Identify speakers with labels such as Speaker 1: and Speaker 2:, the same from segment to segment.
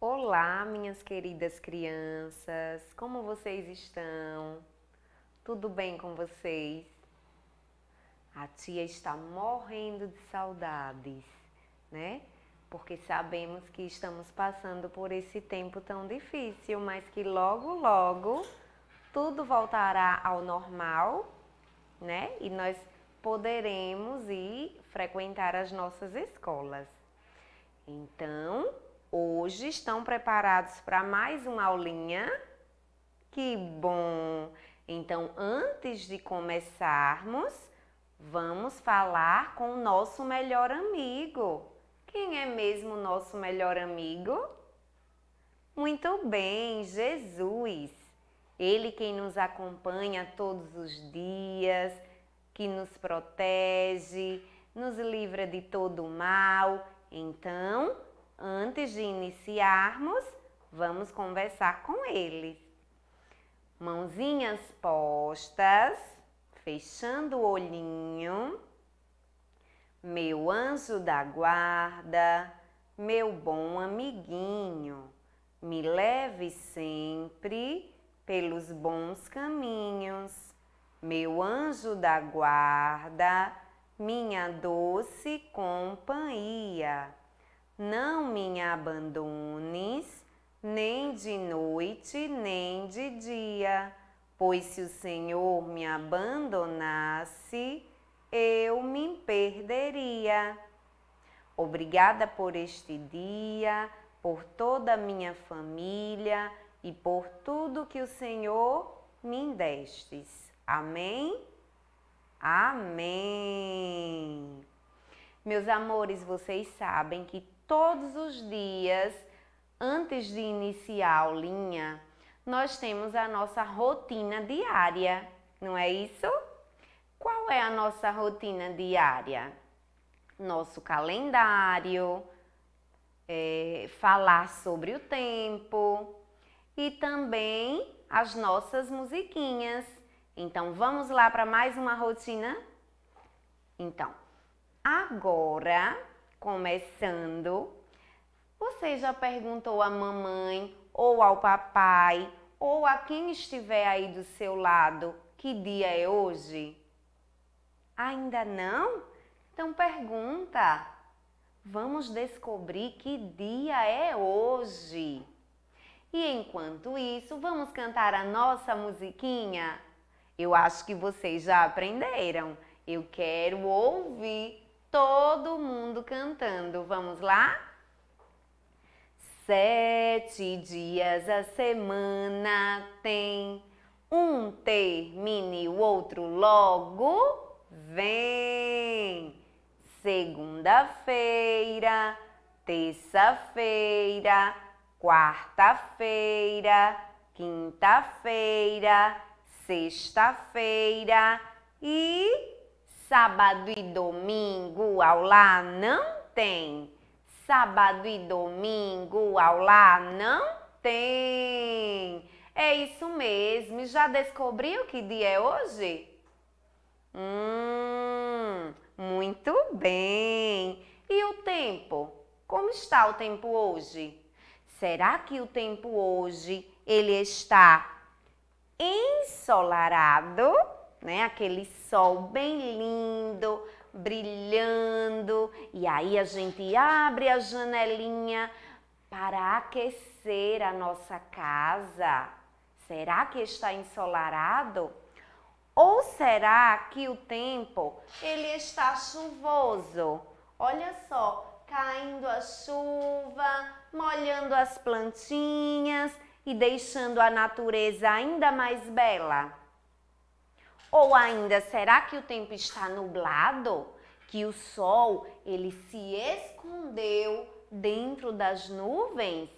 Speaker 1: Olá, minhas queridas crianças, como vocês estão? Tudo bem com vocês? A tia está morrendo de saudades, né? Porque sabemos que estamos passando por esse tempo tão difícil, mas que logo, logo tudo voltará ao normal, né? E nós poderemos ir frequentar as nossas escolas. Então, hoje estão preparados para mais uma aulinha? Que bom! Então, antes de começarmos, vamos falar com o nosso melhor amigo. Quem é mesmo nosso melhor amigo? Muito bem, Jesus. Ele quem nos acompanha todos os dias que nos protege, nos livra de todo o mal. Então, antes de iniciarmos, vamos conversar com ele. Mãozinhas postas, fechando o olhinho. Meu anjo da guarda, meu bom amiguinho, me leve sempre pelos bons caminhos meu anjo da guarda, minha doce companhia. Não me abandones, nem de noite, nem de dia, pois se o Senhor me abandonasse, eu me perderia. Obrigada por este dia, por toda a minha família e por tudo que o Senhor me destes. Amém? Amém! Meus amores, vocês sabem que todos os dias, antes de iniciar a aulinha, nós temos a nossa rotina diária, não é isso? Qual é a nossa rotina diária? Nosso calendário, é, falar sobre o tempo e também as nossas musiquinhas. Então, vamos lá para mais uma rotina? Então, agora, começando, você já perguntou à mamãe ou ao papai ou a quem estiver aí do seu lado que dia é hoje? Ainda não? Então pergunta. Vamos descobrir que dia é hoje. E enquanto isso, vamos cantar a nossa musiquinha? Eu acho que vocês já aprenderam. Eu quero ouvir todo mundo cantando. Vamos lá? Sete dias a semana tem. Um termine, e o outro logo vem. Segunda-feira, terça-feira, quarta-feira, quinta-feira sexta-feira e sábado e domingo aula não tem. Sábado e domingo aula não tem. É isso mesmo. já descobriu que dia é hoje? Hum, muito bem. E o tempo? Como está o tempo hoje? Será que o tempo hoje ele está ensolarado, né? Aquele sol bem lindo, brilhando. E aí a gente abre a janelinha para aquecer a nossa casa. Será que está ensolarado? Ou será que o tempo ele está chuvoso? Olha só, caindo a chuva, molhando as plantinhas, e deixando a natureza ainda mais bela? Ou ainda, será que o tempo está nublado? Que o sol, ele se escondeu dentro das nuvens?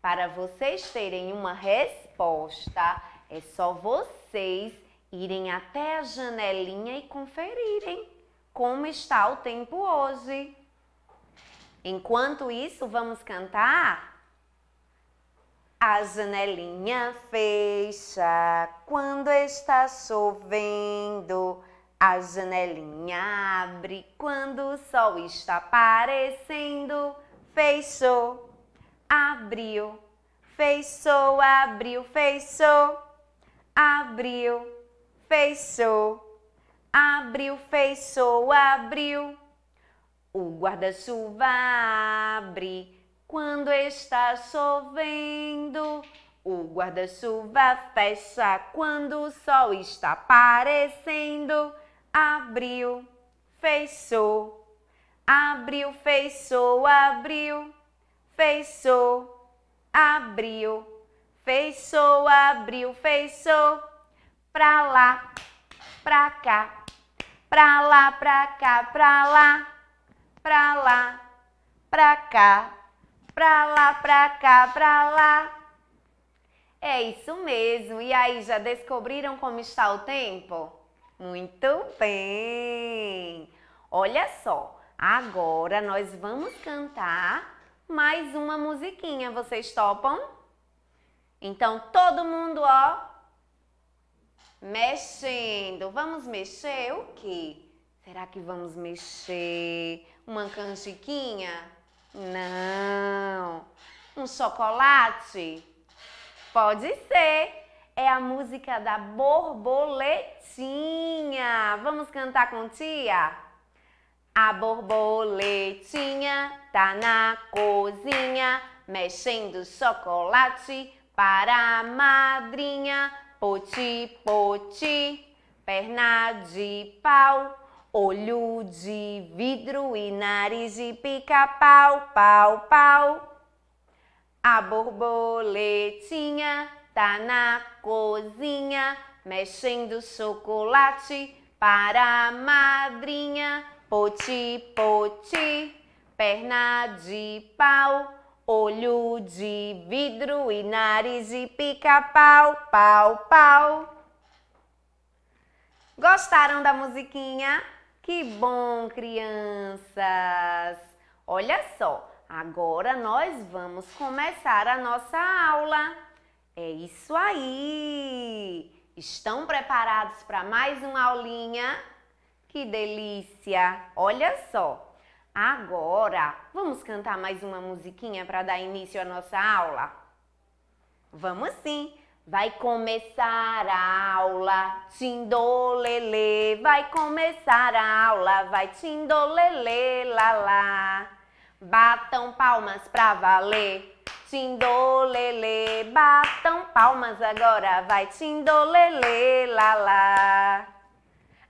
Speaker 1: Para vocês terem uma resposta, é só vocês irem até a janelinha e conferirem como está o tempo hoje. Enquanto isso, vamos cantar? A janelinha fecha quando está chovendo. A janelinha abre quando o sol está aparecendo. Fechou, abriu, fechou, abriu, fechou, abriu, fechou, abriu, fechou, abriu. O guarda-chuva abre quando está chovendo, o guarda-chuva fecha. Quando o sol está aparecendo, abriu, fechou. Abriu, fechou, abriu, fechou, abriu, fechou, abriu, fechou. Pra lá, pra cá, pra lá, pra cá, pra lá, pra lá, pra cá pra lá, pra cá, pra lá. É isso mesmo. E aí, já descobriram como está o tempo? Muito bem. Olha só, agora nós vamos cantar mais uma musiquinha. Vocês topam? Então, todo mundo, ó, mexendo. Vamos mexer o quê? Será que vamos mexer uma canjiquinha? Não. Um chocolate? Pode ser. É a música da borboletinha. Vamos cantar com tia? A borboletinha tá na cozinha, mexendo chocolate para a madrinha. Poti, poti, perna de pau Olho de vidro e nariz de pica-pau, pau, pau. A borboletinha tá na cozinha, mexendo chocolate para a madrinha. Poti, poti, perna de pau, olho de vidro e nariz de pica-pau, pau, pau. Gostaram da musiquinha? Que bom, crianças! Olha só, agora nós vamos começar a nossa aula. É isso aí! Estão preparados para mais uma aulinha? Que delícia! Olha só! Agora, vamos cantar mais uma musiquinha para dar início à nossa aula? Vamos sim! Vai começar a aula, tindolele. Vai começar a aula, vai tindolele, lalá. Batam palmas pra valer, tindolele. Batam palmas agora, vai tindolele, lalá.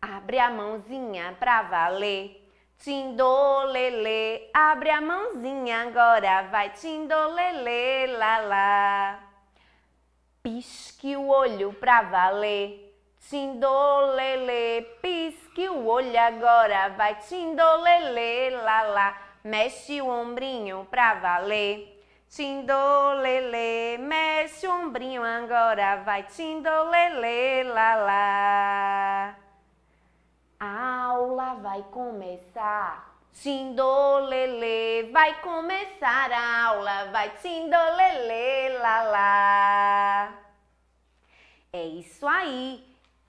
Speaker 1: Abre a mãozinha pra valer, tindolele. Abre a mãozinha agora, vai tindolele, lalá pisque o olho pra valer. Tindolele, pisque o olho agora, vai tindolele, lá lá. Mexe o ombrinho pra valer. Tindolele, mexe o ombrinho agora, vai tindolele, lá lá. A aula vai começar. Tindolele, vai começar a aula, vai tindolele, lá lá. É isso aí!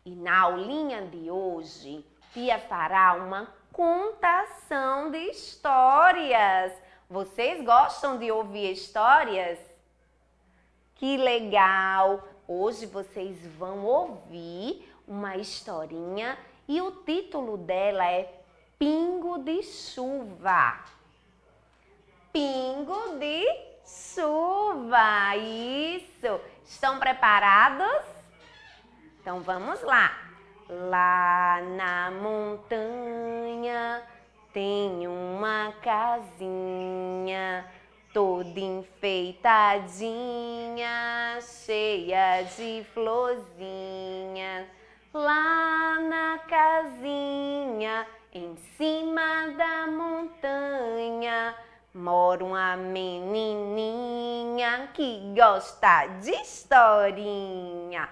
Speaker 1: E na aulinha de hoje, Pia fará uma contação de histórias. Vocês gostam de ouvir histórias? Que legal! Hoje vocês vão ouvir uma historinha e o título dela é Pingo de Chuva. Pingo de Chuva, isso! Estão preparados? Então vamos lá. Lá na montanha tem uma casinha toda enfeitadinha, cheia de florzinhas. Lá na casinha, em cima da montanha, mora uma menininha que gosta de historinha.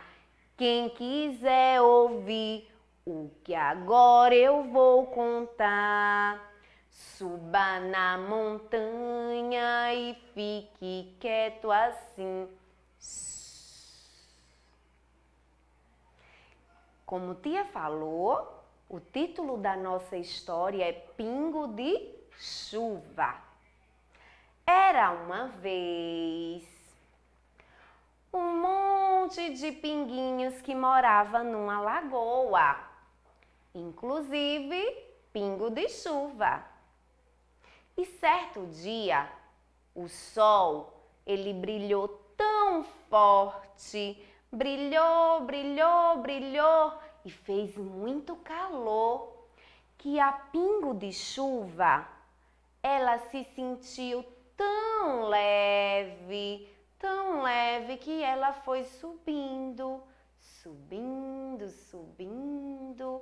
Speaker 1: Quem quiser ouvir o que agora eu vou contar, suba na montanha e fique quieto assim. Como tia falou, o título da nossa história é Pingo de Chuva. Era uma vez um monte de pinguinhos que morava numa lagoa, inclusive pingo de chuva. E certo dia, o sol, ele brilhou tão forte, brilhou, brilhou, brilhou e fez muito calor que a pingo de chuva, ela se sentiu tão leve, tão leve que ela foi subindo, subindo, subindo.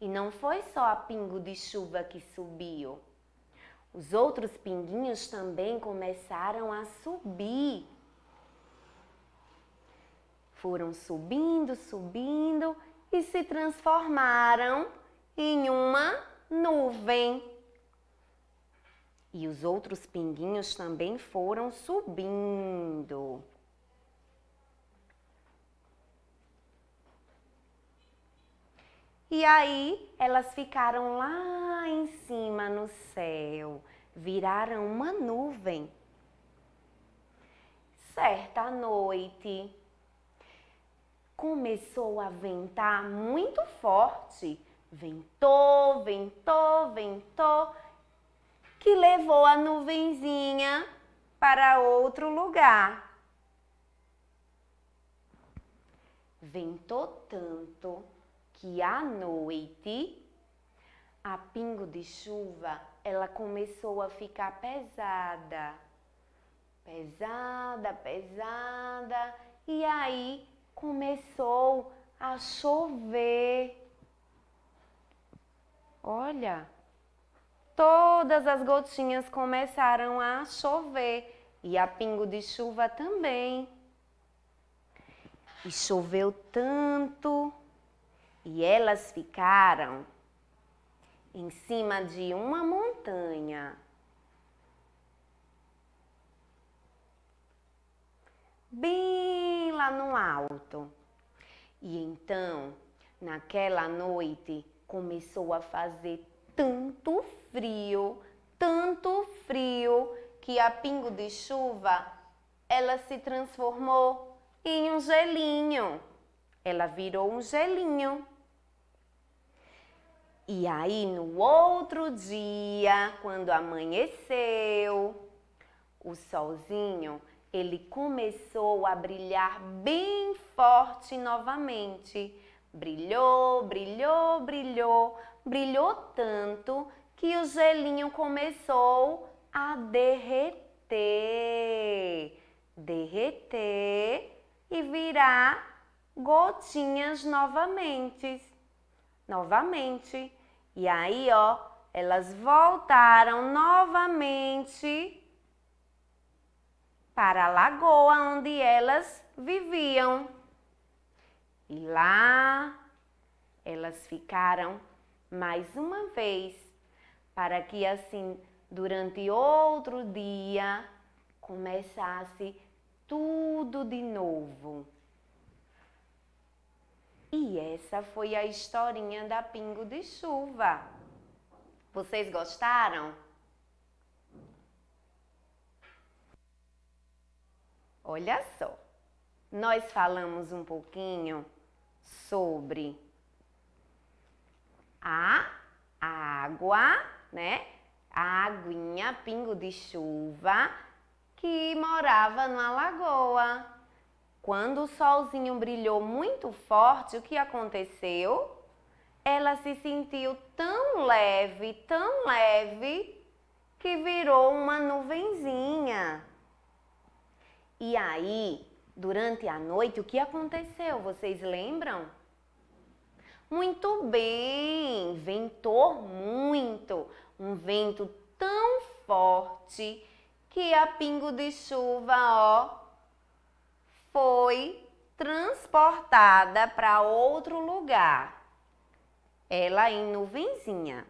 Speaker 1: E não foi só a pingo de chuva que subiu. Os outros pinguinhos também começaram a subir. Foram subindo, subindo e se transformaram em uma nuvem. E os outros pinguinhos também foram subindo. E aí elas ficaram lá em cima no céu, viraram uma nuvem. Certa noite, começou a ventar muito forte. Ventou, ventou, ventou que levou a nuvenzinha para outro lugar. Ventou tanto que à noite a pingo de chuva ela começou a ficar pesada. Pesada, pesada, e aí começou a chover. Olha, todas as gotinhas começaram a chover e a pingo de chuva também. E choveu tanto e elas ficaram em cima de uma montanha. Bem lá no alto. E então, naquela noite, começou a fazer tanto frio, tanto frio, que a pingo de chuva ela se transformou em um gelinho. Ela virou um gelinho. E aí, no outro dia, quando amanheceu, o solzinho ele começou a brilhar bem forte novamente Brilhou, brilhou, brilhou, brilhou tanto que o gelinho começou a derreter. Derreter e virar gotinhas novamente. Novamente. E aí, ó, elas voltaram novamente para a lagoa onde elas viviam. E lá elas ficaram mais uma vez, para que assim, durante outro dia, começasse tudo de novo. E essa foi a historinha da Pingo de Chuva. Vocês gostaram? Olha só, nós falamos um pouquinho sobre a água, né? A aguinha, pingo de chuva, que morava na lagoa. Quando o solzinho brilhou muito forte, o que aconteceu? Ela se sentiu tão leve, tão leve, que virou uma nuvenzinha. E aí, durante a noite, o que aconteceu? Vocês lembram? Muito bem, ventou muito, um vento tão forte que a pingo de chuva, ó, foi transportada para outro lugar. Ela em nuvenzinha.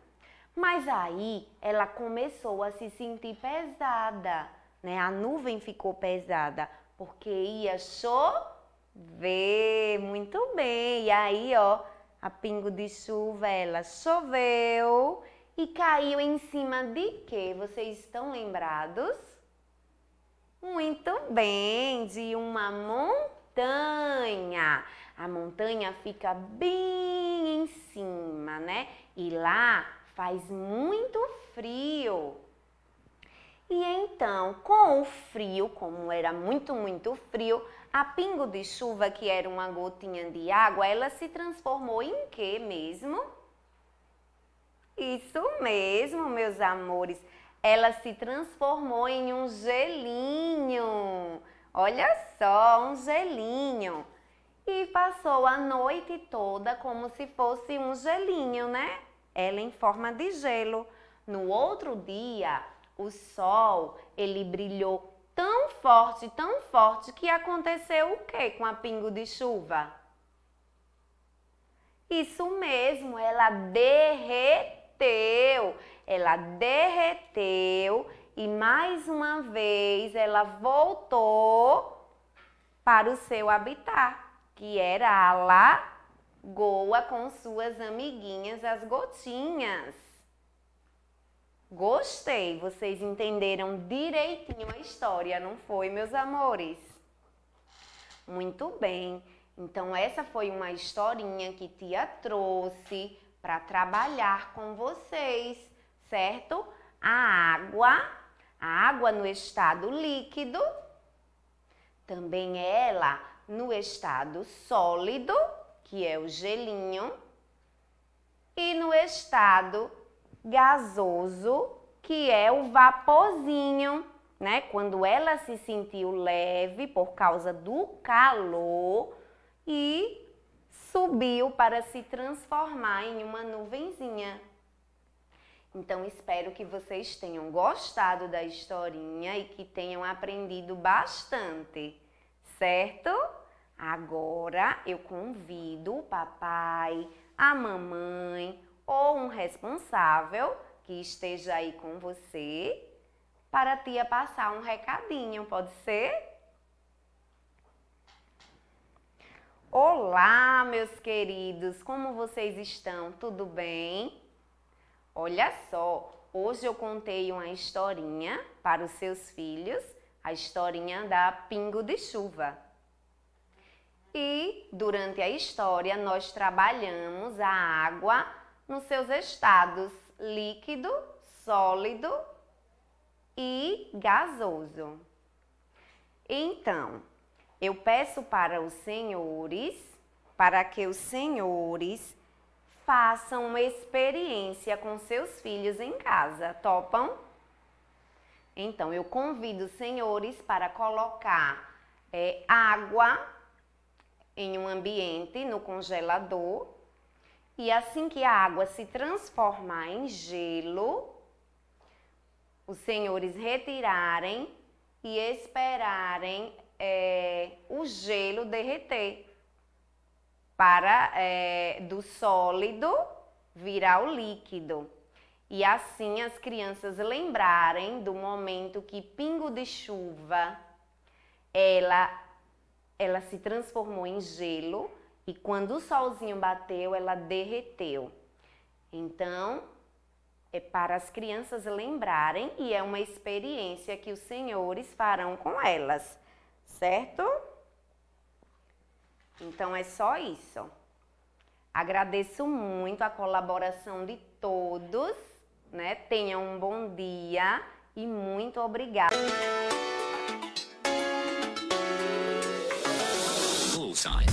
Speaker 1: Mas aí ela começou a se sentir pesada, né? A nuvem ficou pesada porque ia chover. Muito bem. E aí, ó, a pingo de chuva, ela choveu e caiu em cima de quê? Vocês estão lembrados? Muito bem, de uma montanha. A montanha fica bem em cima, né? E lá faz muito frio. E então, com o frio, como era muito, muito frio, a pingo de chuva, que era uma gotinha de água, ela se transformou em quê mesmo? Isso mesmo, meus amores. Ela se transformou em um gelinho. Olha só, um gelinho. E passou a noite toda como se fosse um gelinho, né? Ela em forma de gelo. No outro dia, o sol, ele brilhou tão forte, tão forte, que aconteceu o que com a pingo de chuva? Isso mesmo, ela derreteu. Ela derreteu e mais uma vez ela voltou para o seu habitat, que era a lagoa com suas amiguinhas, as gotinhas. Gostei, vocês entenderam direitinho a história, não foi, meus amores? Muito bem, então essa foi uma historinha que tia trouxe para trabalhar com vocês, certo? A água, a água no estado líquido, também ela no estado sólido, que é o gelinho, e no estado gasoso, que é o vaporzinho, né? Quando ela se sentiu leve por causa do calor e subiu para se transformar em uma nuvenzinha. Então, espero que vocês tenham gostado da historinha e que tenham aprendido bastante, certo? Agora eu convido o papai, a mamãe, ou um responsável que esteja aí com você para a tia passar um recadinho, pode ser? Olá, meus queridos, como vocês estão? Tudo bem? Olha só, hoje eu contei uma historinha para os seus filhos, a historinha da Pingo de Chuva. E durante a história nós trabalhamos a água nos seus estados líquido, sólido e gasoso. Então, eu peço para os senhores, para que os senhores façam uma experiência com seus filhos em casa. Topam? Então, eu convido os senhores para colocar é, água em um ambiente no congelador e assim que a água se transformar em gelo, os senhores retirarem e esperarem é, o gelo derreter para é, do sólido virar o líquido. E assim as crianças lembrarem do momento que pingo de chuva ela ela se transformou em gelo e quando o solzinho bateu, ela derreteu. Então, é para as crianças lembrarem e é uma experiência que os senhores farão com elas, certo? Então é só isso. Agradeço muito a colaboração de todos, né? Tenham um bom dia e muito obrigada. Bullseye.